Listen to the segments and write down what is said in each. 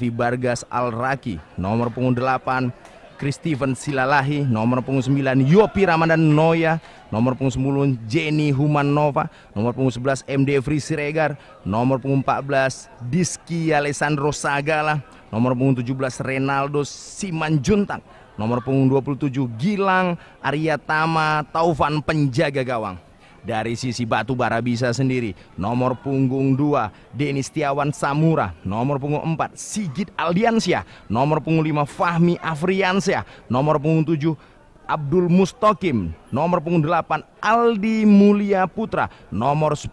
Vibargas Raki nomor punggung 8 Kristiven Silalahi nomor punggung 9 Yopi Ramadan Noya nomor punggung 10 Jenny Humanova nomor punggung 11 MD Fri Siregar nomor punggung 14 Diski Alessandro Sagala nomor punggung 17 Renaldo Simanjuntang nomor punggung 27 Gilang Aryatama Taufan penjaga gawang dari sisi batu bara bisa sendiri, nomor punggung 2 Denis Tiawan Samura, nomor punggung 4 Sigit Aldiansyah, nomor punggung 5 Fahmi Afriansyah, nomor punggung 7 Abdul Mustokim, nomor punggung 8 Aldi Mulia Putra, nomor 10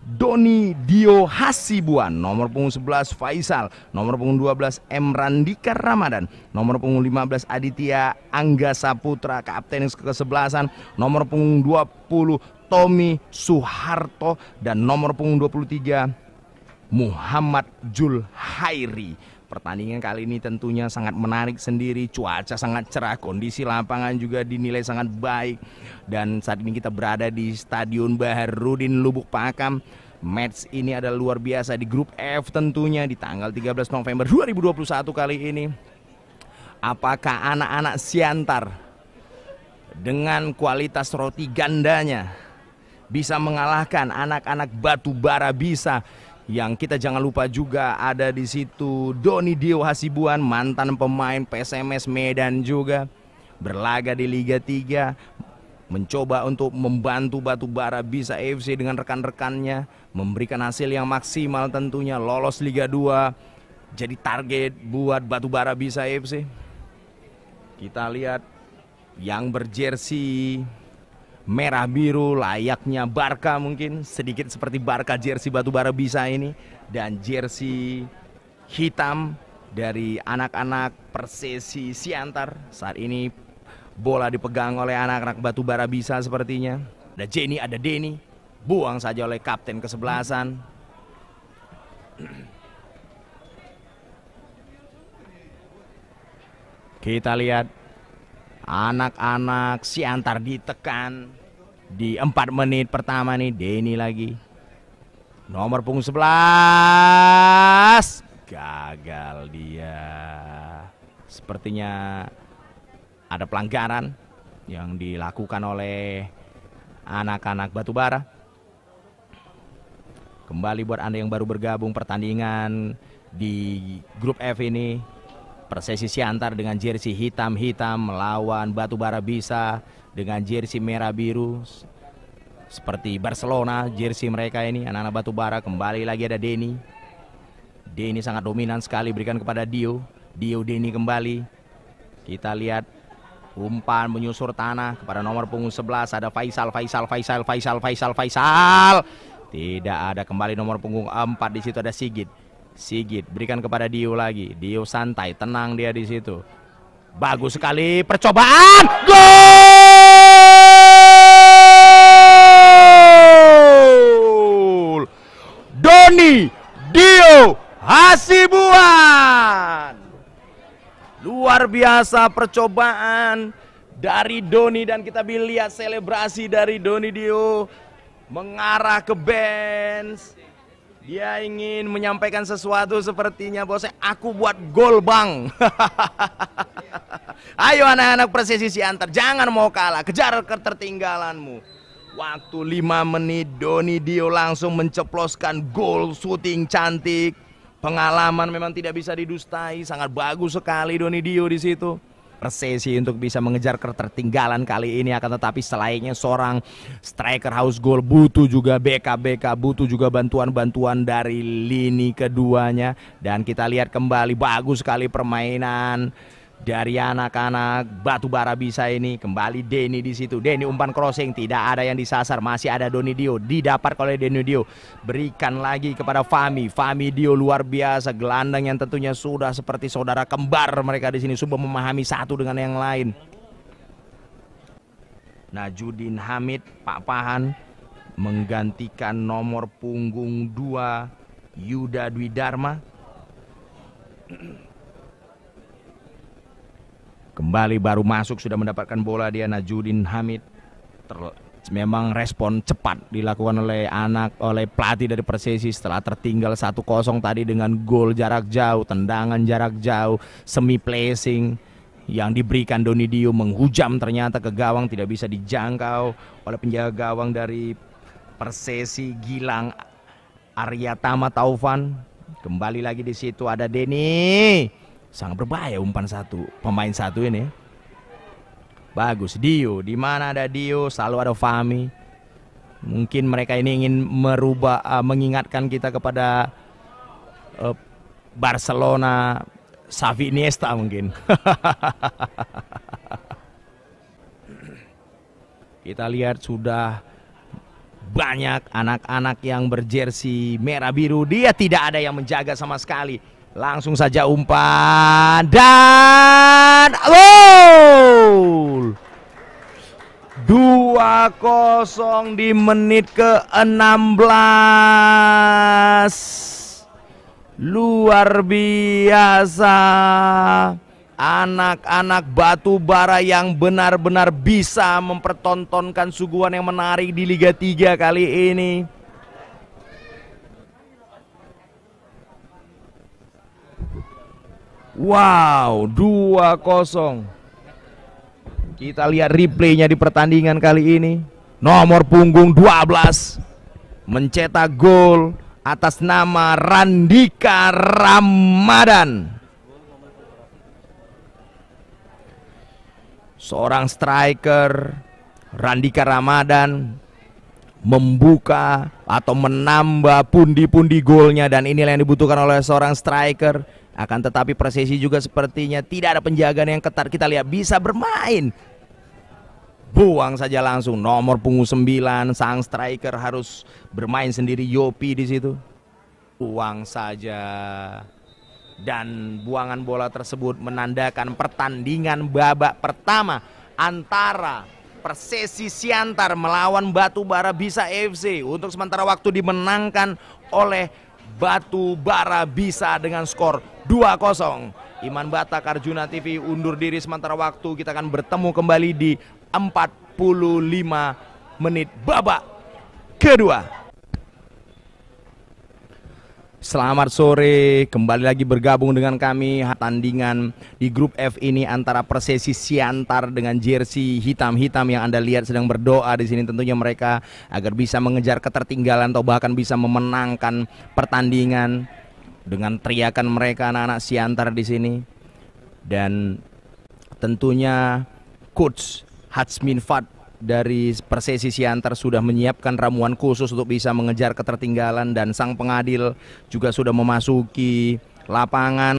Doni Dio Hasibuan, nomor punggung 11 Faisal, nomor punggung 12 Emran Dika Ramadan, nomor punggung 15 Aditya Angga Saputra, kapten kesebelasan, nomor punggung 20 Tommy Suharto dan nomor punggung 23 Muhammad Julhairi. Pertandingan kali ini tentunya sangat menarik sendiri, cuaca sangat cerah, kondisi lapangan juga dinilai sangat baik. Dan saat ini kita berada di Stadion Baharudin Lubuk Pakam. Match ini adalah luar biasa di grup F tentunya di tanggal 13 November 2021 kali ini. Apakah anak-anak Siantar dengan kualitas roti gandanya bisa mengalahkan anak-anak batu bara bisa yang kita jangan lupa juga ada di situ Doni Dio Hasibuan, mantan pemain PSMS Medan juga. Berlaga di Liga 3, mencoba untuk membantu Batu Bara bisa FC dengan rekan-rekannya. Memberikan hasil yang maksimal tentunya, lolos Liga 2. Jadi target buat Batu Bara bisa FC. Kita lihat yang berjersey merah biru layaknya Barca mungkin sedikit seperti Barca jersey bara bisa ini dan jersey hitam dari anak-anak Persesi Siantar saat ini bola dipegang oleh anak-anak batu bara bisa sepertinya ada Jenny ada Denny buang saja oleh kapten kesebelasan kita lihat anak-anak si antar ditekan di empat menit pertama nih Denny lagi nomor punggung 11 gagal dia sepertinya ada pelanggaran yang dilakukan oleh anak-anak Batubara kembali buat Anda yang baru bergabung pertandingan di grup F ini Persesi Siantar dengan jersey hitam-hitam melawan Batu Bara bisa dengan jersey merah biru seperti Barcelona jersey mereka ini anak-anak Batu Bara kembali lagi ada Denny Denny sangat dominan sekali berikan kepada Dio Dio Denny kembali kita lihat umpan menyusur tanah kepada nomor punggung 11 ada Faisal Faisal Faisal Faisal Faisal Faisal tidak ada kembali nomor punggung 4 di situ ada Sigit Sigit, berikan kepada Dio lagi. Dio santai, tenang dia di situ. Bagus sekali percobaan. Gol! Doni Dio Hasibuan. Luar biasa percobaan dari Doni dan kita lihat selebrasi dari Doni Dio mengarah ke bench. Dia ingin menyampaikan sesuatu sepertinya bosnya aku buat gol bang. Ayo anak-anak Persisi antar jangan mau kalah, kejar ketertinggalanmu. Waktu 5 menit Doni Dio langsung menceploskan gol shooting cantik. Pengalaman memang tidak bisa didustai, sangat bagus sekali Doni Dio di situ. Persesi untuk bisa mengejar ketertinggalan kali ini akan tetapi selainnya seorang striker house goal butuh juga BKBK butuh juga bantuan-bantuan dari lini keduanya dan kita lihat kembali bagus sekali permainan dari anak-anak batu bara bisa ini kembali Denny di situ Denny umpan crossing tidak ada yang disasar masih ada Doni Dio didapat oleh Denny Dio berikan lagi kepada Fami Fami Dio luar biasa gelandang yang tentunya sudah seperti saudara kembar mereka di sini sudah memahami satu dengan yang lain Nah Judin Hamid Pak Pahan menggantikan nomor punggung dua Yuda Dwi Dharma Kembali baru masuk sudah mendapatkan bola dia Najudin Hamid. Ter memang respon cepat dilakukan oleh anak oleh pelatih dari Persesi setelah tertinggal 1-0 tadi dengan gol jarak jauh, tendangan jarak jauh, semi placing yang diberikan Doni Dio menghujam ternyata ke gawang tidak bisa dijangkau oleh penjaga gawang dari Persesi Gilang Aryatama Taufan kembali lagi di situ ada Denny Sangat berbahaya umpan satu, pemain satu ini. Bagus Dio, di mana ada Dio selalu ada Fami Mungkin mereka ini ingin merubah uh, mengingatkan kita kepada uh, Barcelona Xavi Iniesta mungkin. kita lihat sudah banyak anak-anak yang berjersey merah biru. Dia tidak ada yang menjaga sama sekali. Langsung saja umpan dan gol. 2-0 di menit ke-16. Luar biasa. Anak-anak batu bara yang benar-benar bisa mempertontonkan suguhan yang menarik di Liga 3 kali ini. Wow, 2 kosong. Kita lihat replaynya di pertandingan kali ini. Nomor punggung 12 mencetak gol atas nama Randika Ramadan. Seorang striker Randika Ramadan membuka atau menambah pundi-pundi golnya dan inilah yang dibutuhkan oleh seorang striker akan tetapi presisi juga sepertinya tidak ada penjagaan yang ketat. Kita lihat bisa bermain. Buang saja langsung nomor punggung 9 sang striker harus bermain sendiri Yopi di situ. Buang saja. Dan buangan bola tersebut menandakan pertandingan babak pertama antara Persesi Siantar melawan Batu Bara Bisa FC untuk sementara waktu dimenangkan oleh batu bara bisa dengan skor 2-0. Iman Batak Arjuna TV undur diri sementara waktu kita akan bertemu kembali di 45 menit babak kedua. Selamat sore, kembali lagi bergabung dengan kami tandingan di grup F ini antara Persesi Siantar dengan jersey hitam-hitam yang Anda lihat sedang berdoa di sini tentunya mereka agar bisa mengejar ketertinggalan atau bahkan bisa memenangkan pertandingan dengan teriakan mereka anak-anak Siantar di sini. Dan tentunya coach Hatsmin Fat dari Persesi Siantar sudah menyiapkan ramuan khusus untuk bisa mengejar ketertinggalan dan sang pengadil juga sudah memasuki lapangan.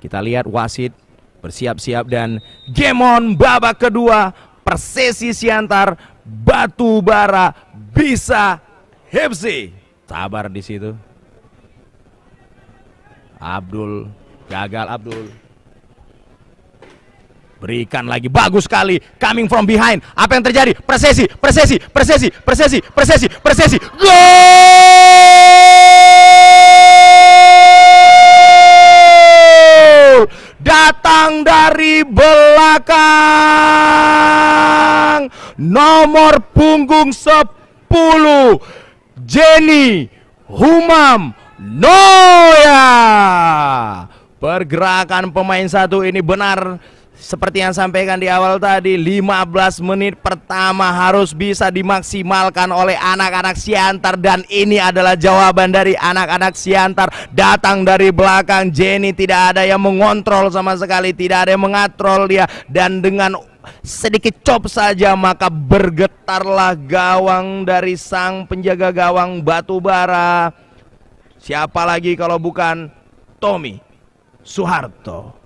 Kita lihat wasit bersiap-siap dan game on babak kedua Persesi Siantar Batu Bara bisa Hepsi. Sabar di situ. Abdul gagal Abdul. Berikan lagi, bagus sekali. Coming from behind. Apa yang terjadi? Persesi, persesi, persesi, persesi, persesi, persesi. Gol! Datang dari belakang. Nomor punggung 10. Jenny Humam Noya. Pergerakan pemain satu ini benar seperti yang sampaikan di awal tadi 15 menit pertama harus bisa dimaksimalkan oleh anak-anak Siantar dan ini adalah jawaban dari anak-anak Siantar datang dari belakang Jenny tidak ada yang mengontrol sama sekali tidak ada yang mengatrol dia dan dengan sedikit cop saja maka bergetarlah gawang dari sang penjaga gawang Batubara siapa lagi kalau bukan Tommy Soeharto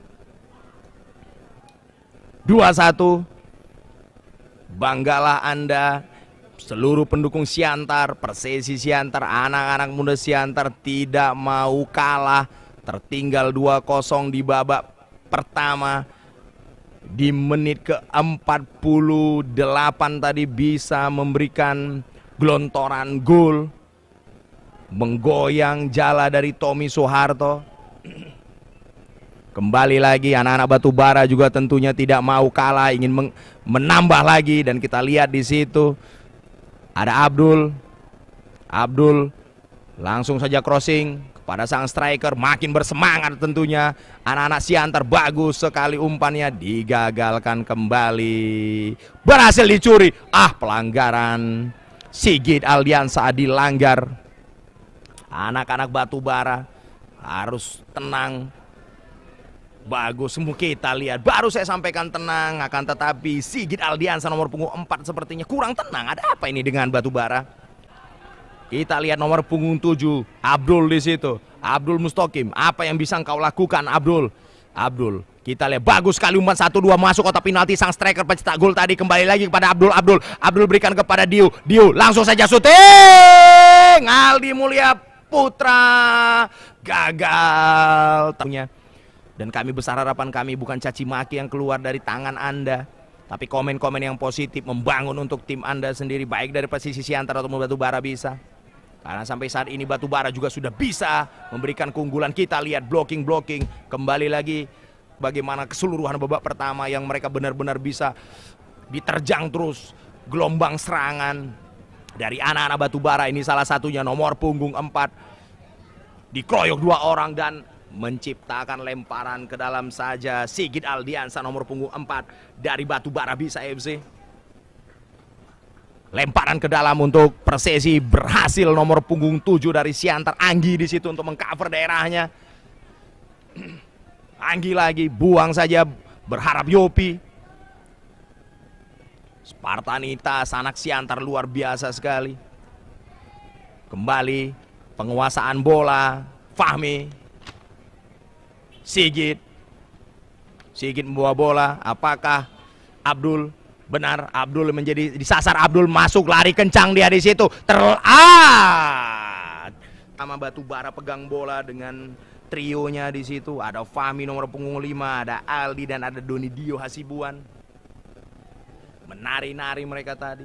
21 Banggalah Anda seluruh pendukung Siantar, Persesi Siantar, anak-anak muda Siantar tidak mau kalah tertinggal 2-0 di babak pertama di menit ke-48 tadi bisa memberikan gelontoran gol menggoyang jala dari Tommy Soeharto Kembali lagi anak-anak batu bara juga tentunya tidak mau kalah, ingin menambah lagi dan kita lihat di situ ada Abdul. Abdul langsung saja crossing kepada sang striker makin bersemangat tentunya. Anak-anak Siantar bagus sekali umpannya digagalkan kembali. Berhasil dicuri. Ah, pelanggaran. Sigit Aldian saat dilanggar. Anak-anak batu bara harus tenang Bagus, mungkin kita lihat. Baru saya sampaikan tenang, akan tetapi Sigit Aldiansa nomor punggung 4 sepertinya kurang tenang. Ada apa ini dengan batu bara? Kita lihat nomor punggung 7, Abdul di situ. Abdul Mustokim, apa yang bisa engkau lakukan Abdul? Abdul, kita lihat bagus sekali umpan 1-2 masuk kotak penalti sang striker pencetak gol tadi kembali lagi kepada Abdul Abdul. Abdul berikan kepada Dio. Dio langsung saja syuting. Aldi Mulia Putra gagal. Tahunya dan kami besar harapan kami bukan caci maki yang keluar dari tangan Anda, tapi komen-komen yang positif membangun untuk tim Anda sendiri baik dari posisi Siantar atau batu bara bisa. Karena sampai saat ini batu bara juga sudah bisa memberikan keunggulan kita lihat blocking-blocking kembali lagi bagaimana keseluruhan babak pertama yang mereka benar-benar bisa diterjang terus gelombang serangan dari anak-anak batu bara ini salah satunya nomor punggung 4 dikeroyok dua orang dan menciptakan lemparan ke dalam saja Sigit Aldiansa nomor punggung 4 dari Batu Bara bisa FC. Lemparan ke dalam untuk persesi berhasil nomor punggung 7 dari Siantar Anggi di situ untuk mengcover daerahnya. Anggi lagi buang saja berharap Yopi. spartanita sanak Siantar luar biasa sekali. Kembali penguasaan bola Fahmi Sigit. Sigit membawa bola, apakah Abdul benar Abdul menjadi disasar Abdul masuk lari kencang dia di situ. terlaat ah! sama batu bara pegang bola dengan trionya di situ. Ada Fami nomor punggung lima, ada Aldi dan ada Doni Dio Hasibuan. Menari-nari mereka tadi.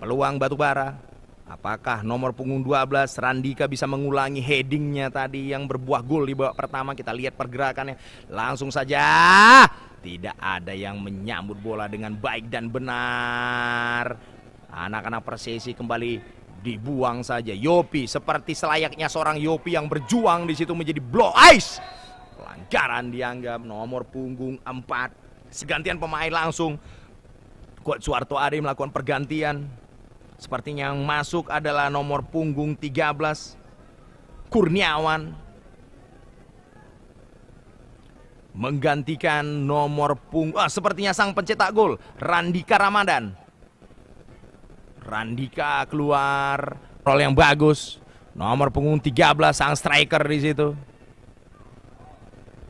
Peluang batu bara Apakah nomor punggung 12 Randika bisa mengulangi headingnya tadi yang berbuah gol di babak pertama? Kita lihat pergerakannya. Langsung saja. Tidak ada yang menyambut bola dengan baik dan benar. Anak-anak Persesi kembali dibuang saja. Yopi seperti selayaknya seorang Yopi yang berjuang di situ menjadi blow ice. Pelanggaran dianggap nomor punggung 4. Segantian pemain langsung. Kuat Suarto Ari melakukan pergantian. Sepertinya yang masuk adalah nomor punggung 13 Kurniawan menggantikan nomor punggung ah, sepertinya sang pencetak gol Randika Ramadan. Randika keluar roll yang bagus. Nomor punggung 13 sang striker di situ.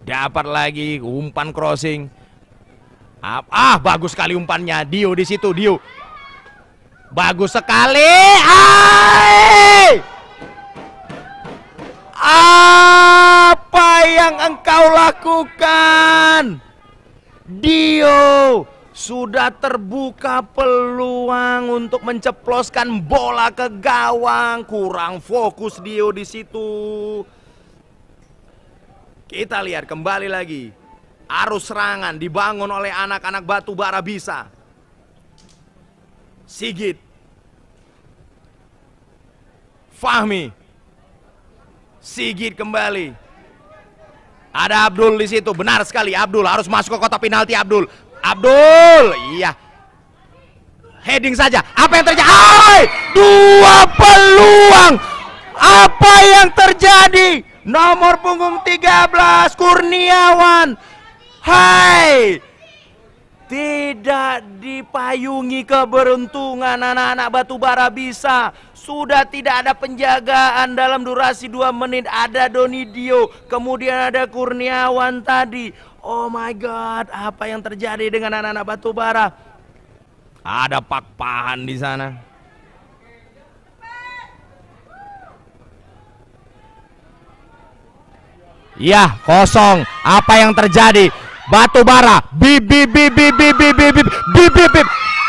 Dapat lagi umpan crossing. Ah, bagus sekali umpannya Dio di situ Dio Bagus sekali. Hai! Apa yang engkau lakukan? Dio sudah terbuka peluang untuk menceploskan bola ke gawang. Kurang fokus Dio di situ. Kita lihat kembali lagi. Arus serangan dibangun oleh anak-anak batu bara bisa. Sigit Fahmi, Sigit kembali. Ada Abdul di situ, benar sekali Abdul harus masuk ke kotak penalti Abdul. Abdul, iya. Heading saja. Apa yang terjadi? Hai, dua peluang. Apa yang terjadi? Nomor punggung 13 Kurniawan. Hai, tidak dipayungi keberuntungan anak-anak batu bara bisa. Sudah tidak ada penjagaan dalam durasi dua menit. Ada Doni Dio kemudian ada Kurniawan tadi. Oh my God, apa yang terjadi dengan anak-anak batu bara Ada Pak Pahan di sana. Ya, kosong. Apa yang terjadi? batu bara bip bip bip bip bip bip bip bip bip bip bip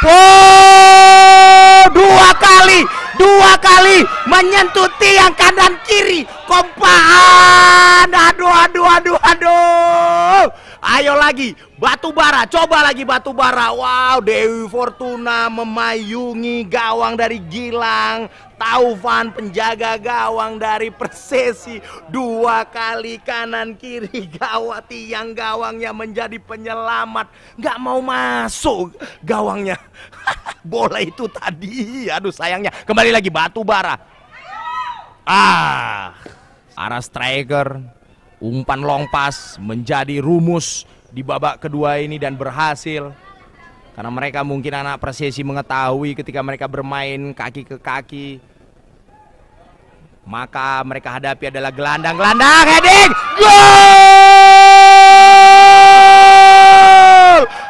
oh dua kali dua kali menyentuh tiang kanan kiri kompaan aduh aduh aduh aduh Ayo lagi batu bara, coba lagi batu bara. Wow, Dewi Fortuna memayungi gawang dari Gilang. Taufan penjaga gawang dari Persesi dua kali kanan kiri gawat tiang gawangnya menjadi penyelamat Gak mau masuk gawangnya bola itu tadi aduh sayangnya kembali lagi batu bara ah arah striker umpan long pass menjadi rumus di babak kedua ini dan berhasil karena mereka mungkin anak presisi mengetahui ketika mereka bermain kaki ke kaki maka mereka hadapi adalah gelandang gelandang heading gol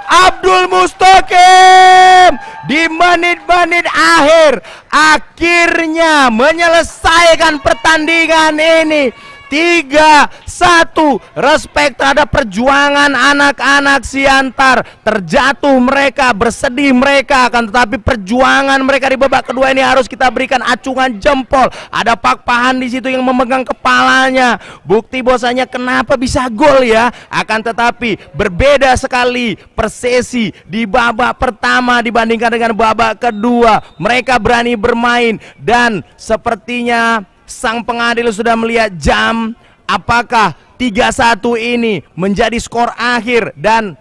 Abdul Mustaqim di menit-menit akhir akhirnya menyelesaikan pertandingan ini tiga, satu. Respect terhadap perjuangan anak-anak Siantar. Terjatuh mereka, bersedih mereka, akan tetapi perjuangan mereka di babak kedua ini harus kita berikan acungan jempol. Ada Pak Pahan di situ yang memegang kepalanya. Bukti bosannya kenapa bisa gol ya? Akan tetapi berbeda sekali persesi di babak pertama dibandingkan dengan babak kedua. Mereka berani bermain dan sepertinya sang pengadil sudah melihat jam apakah 3-1 ini menjadi skor akhir dan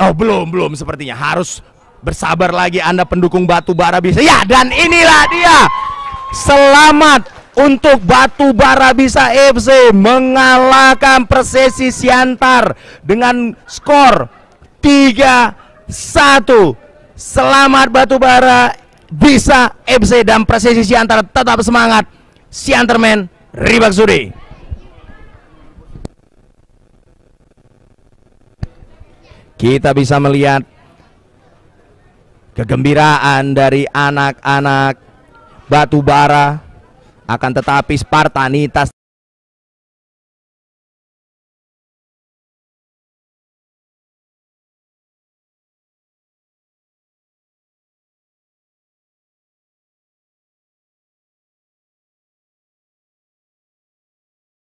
oh belum belum sepertinya harus bersabar lagi Anda pendukung Batu Bara bisa ya dan inilah dia selamat untuk Batu Bara bisa FC mengalahkan Persesi Siantar dengan skor 3-1 Selamat Batu Bara bisa FC dan presisi Siantar tetap semangat men Ribak Sudi kita bisa melihat kegembiraan dari anak-anak Batubara akan tetapi Spartanitas